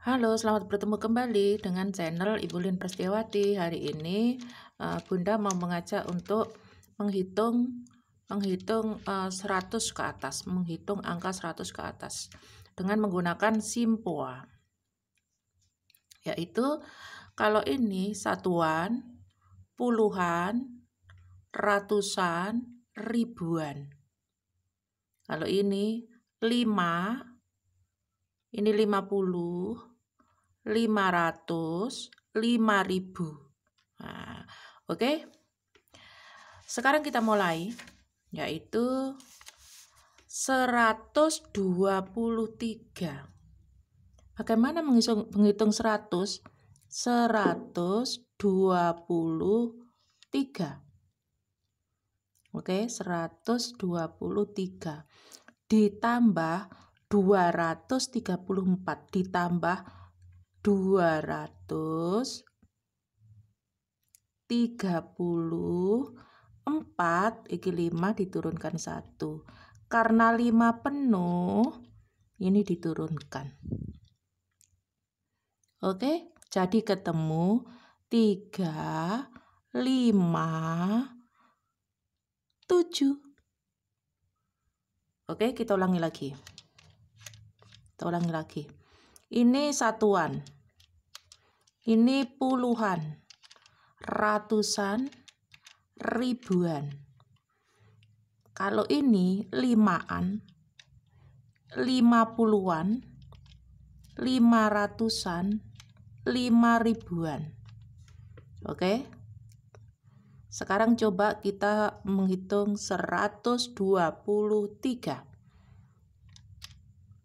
Halo, selamat bertemu kembali dengan channel Ibu Lin Prestiawati. Hari ini eh, Bunda mau mengajak untuk menghitung menghitung 100 eh, ke atas, menghitung angka 100 ke atas dengan menggunakan simpoa. Yaitu kalau ini satuan, puluhan, ratusan, ribuan. Kalau ini 5 ini 50 500, 5000. Nah, oke. Okay? Sekarang kita mulai yaitu 123. Bagaimana menghitung menghitung 100? 123. Oke, 123 ditambah 234 ditambah 200 30 4 iki 5 diturunkan 1 karena 5 penuh ini diturunkan oke jadi ketemu 3 5 7 oke kita ulangi lagi kita ulangi lagi ini satuan. Ini puluhan, ratusan, ribuan. Kalau ini limaan, lima puluhan, lima ratusan, lima ribuan. Oke. Sekarang coba kita menghitung 123.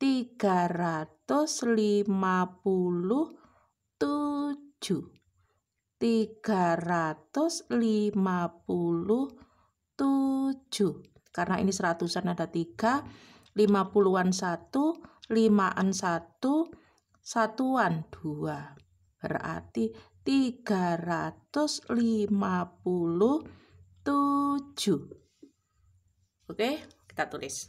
357 357 karena ini seratusan ada tiga lima puluhan satu limaan satu satuan dua berarti tiga ratus lima puluh tujuh oke kita tulis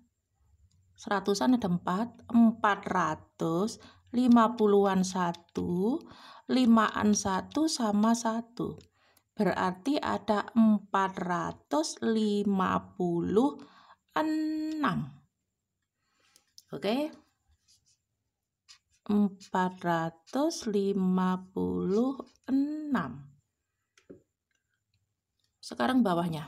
seratusan ada empat empat ratus lima puluhan satu limaan satu sama satu berarti ada empat ratus lima puluh enam Oke. puluh 456. Sekarang bawahnya.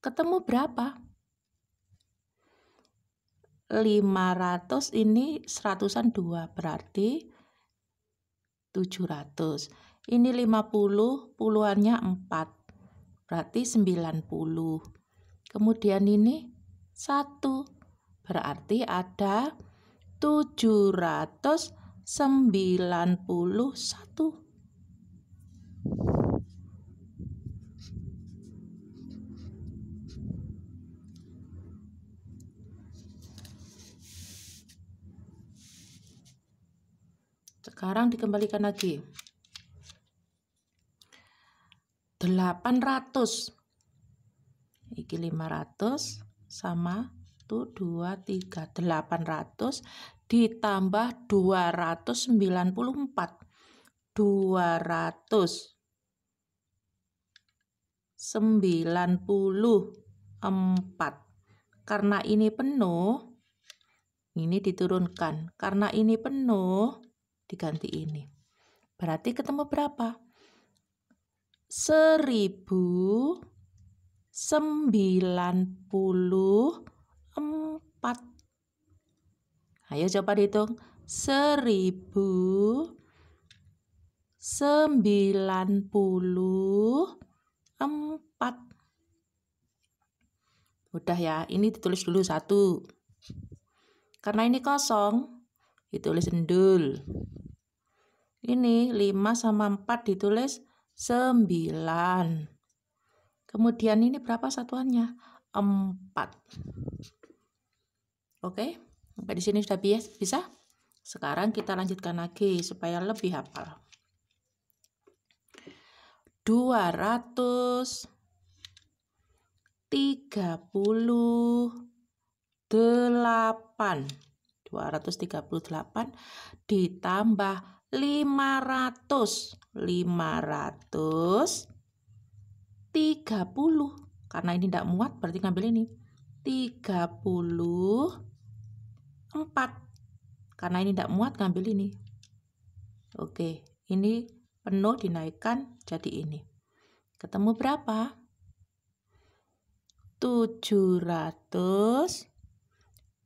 ketemu berapa? 500 ini seratusan dua berarti 700 ini 50 puluhannya 4 berarti 90 kemudian ini 1 berarti ada 791 sekarang dikembalikan lagi 800 iki 500 sama 1 2 3 800 ditambah 294 200 94 karena ini penuh ini diturunkan karena ini penuh diganti ini. Berarti ketemu berapa? seribu sembilan puluh empat Ayo coba dihitung. seribu sembilan puluh empat Udah ya, ini ditulis dulu satu. Karena ini kosong, ditulis endul. Ini 5 sama 4 ditulis 9. Kemudian ini berapa satuannya? 4. Oke, sampai di sini sudah bias, bisa? Sekarang kita lanjutkan lagi supaya lebih hafal. 200 38 238 ditambah 500 500 30 karena ini tidak muat berarti ngambil ini 34 karena ini tidak muat ngambil ini oke ini penuh dinaikkan jadi ini ketemu berapa 700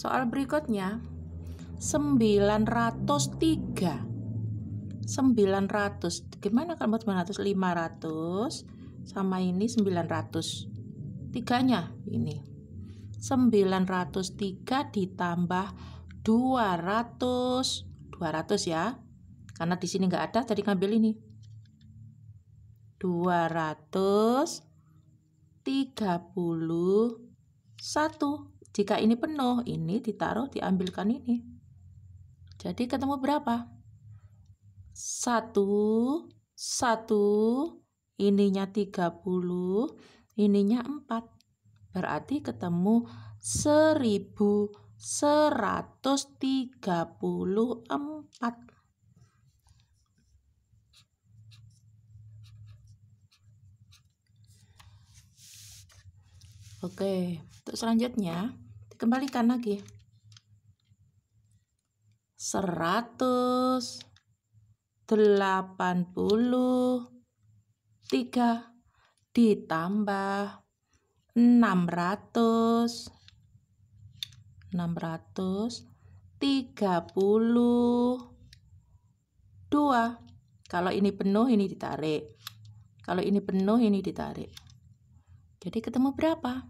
Soal berikutnya 903 900 gimana kalau 900 500 sama ini 900 tiganya ini 903 ditambah 200 200 ya karena di sini nggak ada tadi ngambil ini 231 jika ini penuh, ini ditaruh, diambilkan ini. Jadi ketemu berapa? Satu, satu, ininya 30, ininya 4. Berarti ketemu 1134. Oke. Okay. Untuk selanjutnya, dikembalikan lagi. 183 ditambah 600 600 kalau ini penuh ini ditarik kalau ini penuh ini ditarik jadi ketemu berapa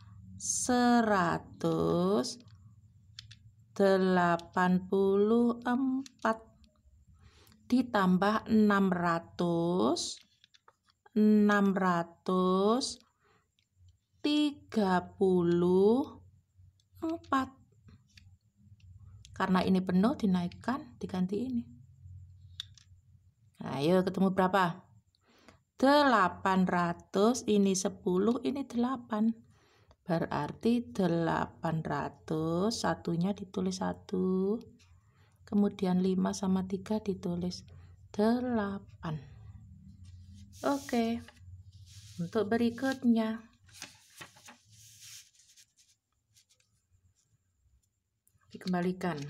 seratus delapan puluh empat ditambah enam ratus enam ratus tiga puluh empat karena ini penuh dinaikkan diganti ini nah, ayo ketemu berapa 800 ini 10 ini 8 berarti 800 satunya ditulis 1 kemudian 5 sama 3 ditulis 8 oke untuk berikutnya dikembalikan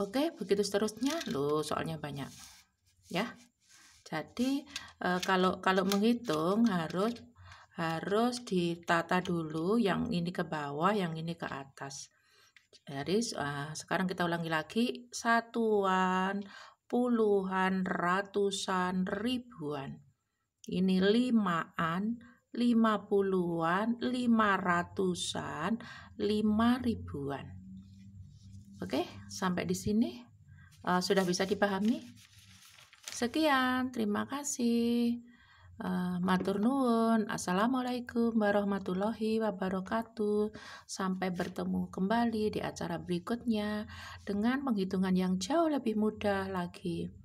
oke begitu seterusnya loh soalnya banyak ya jadi e, kalau kalau menghitung harus harus ditata dulu yang ini ke bawah, yang ini ke atas. Jadi uh, sekarang kita ulangi lagi satuan, puluhan, ratusan, ribuan. Ini limaan, lima puluhan, lima ratusan, lima ribuan. Oke, sampai di sini uh, sudah bisa dipahami. Sekian, terima kasih. Uh, matur nuwun. Assalamualaikum warahmatullahi wabarakatuh. Sampai bertemu kembali di acara berikutnya dengan penghitungan yang jauh lebih mudah lagi.